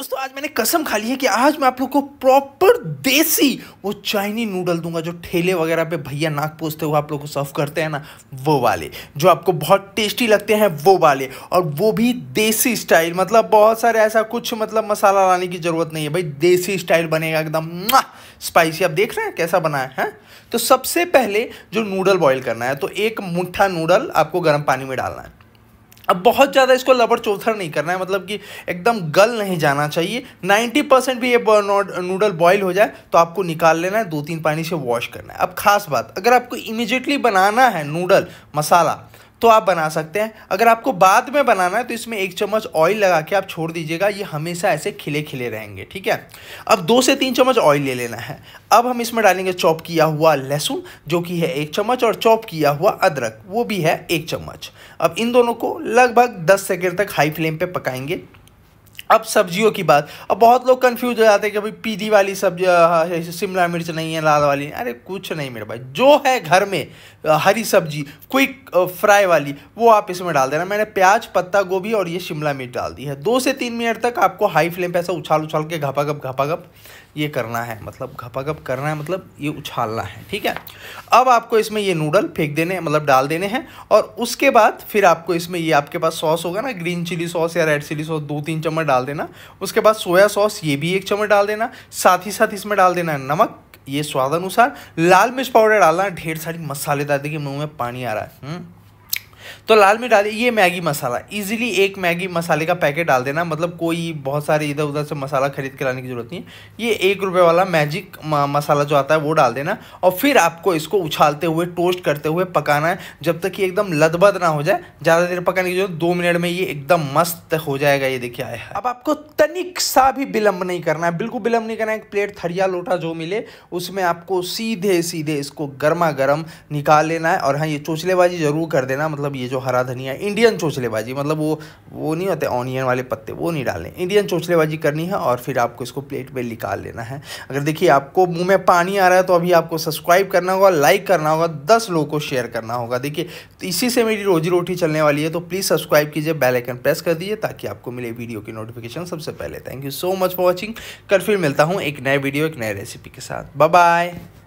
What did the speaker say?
दोस्तों आज मैंने कसम खा ली है कि आज मैं आप लोग को प्रॉपर देसी वो चाइनी नूडल दूंगा जो ठेले वगैरह पे भैया नाक पोसते हुए आप लोग को सर्व करते हैं ना वो वाले जो आपको बहुत टेस्टी लगते हैं वो वाले और वो भी देसी स्टाइल मतलब बहुत सारे ऐसा कुछ मतलब मसाला लाने की ज़रूरत नहीं है भाई देसी स्टाइल बनेगा एकदम स्पाइसी आप देख रहे हैं कैसा बनाया है, है तो सबसे पहले जो नूडल बॉयल करना है तो एक मुठ्ठा नूडल आपको गर्म पानी में डालना है अब बहुत ज़्यादा इसको लबड़ चौथर नहीं करना है मतलब कि एकदम गल नहीं जाना चाहिए 90 परसेंट भी ये नूडल बॉईल हो जाए तो आपको निकाल लेना है दो तीन पानी से वॉश करना है अब खास बात अगर आपको इमिजिएटली बनाना है नूडल मसाला तो आप बना सकते हैं अगर आपको बाद में बनाना है तो इसमें एक चम्मच ऑयल लगा के आप छोड़ दीजिएगा ये हमेशा ऐसे खिले खिले रहेंगे ठीक है अब दो से तीन चम्मच ऑयल ले लेना है अब हम इसमें डालेंगे चॉप किया हुआ लहसुन जो कि है एक चम्मच और चॉप किया हुआ अदरक वो भी है एक चम्मच अब इन दोनों को लगभग दस सेकेंड तक हाई फ्लेम पर पकाएंगे अब सब्जियों की बात अब बहुत लोग कंफ्यूज हो जाते हैं कि भाई पीली वाली सब्जी हाँ, शिमला मिर्च नहीं है लाल वाली अरे कुछ नहीं मेरे भाई जो है घर में हरी सब्जी क्विक फ्राई वाली वो आप इसमें डाल देना मैंने प्याज पत्ता गोभी और ये शिमला मिर्च डाल दी है दो से तीन मिनट तक आपको हाई फ्लेम पे ऐसा उछाल उछाल के घपा घपाघप ये करना है मतलब घपाघप करना है मतलब ये उछालना है ठीक है अब आपको इसमें ये नूडल फेंक देने मतलब डाल देने हैं और उसके बाद फिर आपको इसमें ये आपके पास सॉस होगा ना ग्रीन चिली सॉस या रेड चिली सॉस दो तीन चम्मच डाल डाल देना उसके बाद सोया सॉस ये भी एक चम्मच डाल देना साथ ही साथ इसमें डाल देना नमक ये स्वाद अनुसार लाल मिर्च पाउडर डालना ढेर सारी मसालेदार देखिए मुंह में पानी आ रहा है हम्म। तो लाल मिर्च डाली ये मैगी मसाला इजीली एक मैगी मसाले का पैकेट डाल देना मतलब कोई बहुत सारे इधर उधर से मसाला खरीद के लाने की ज़रूरत नहीं है ये एक रुपये वाला मैजिक मसाला जो आता है वो डाल देना और फिर आपको इसको उछालते हुए टोस्ट करते हुए पकाना है जब तक कि एकदम लदबद ना हो जाए ज़्यादा देर पकाने की जरूरत दो मिनट में ये एकदम मस्त हो जाएगा ये देखिए आया अब आपको तनिक सा भी विलम्ब नहीं करना है बिल्कुल विलम्ब नहीं करना है एक प्लेट थरिया लोटा जो मिले उसमें आपको सीधे सीधे इसको गर्मा गर्म निकाल लेना है और हाँ ये चोचलेबाजी ज़रूर कर देना मतलब ये जो हरा धनिया इंडियन चोचलेबाजी मतलब वो वो नहीं होते ऑनियन वाले पत्ते वो नहीं डालने इंडियन चोचलेबाजी करनी है और फिर आपको इसको प्लेट में निकाल लेना है अगर देखिए आपको मुंह में पानी आ रहा है तो अभी आपको सब्सक्राइब करना होगा लाइक करना होगा दस लोगों को शेयर करना होगा देखिए तो इसी से मेरी रोजी रोटी चलने वाली है तो प्लीज़ सब्सक्राइब कीजिए बेलाइकन प्रेस कर दीजिए ताकि आपको मिले वीडियो की नोटिफिकेशन सबसे पहले thank you so much for watching कल फिर मिलता हूँ एक नए वीडियो एक नए रेसिपी के साथ बाय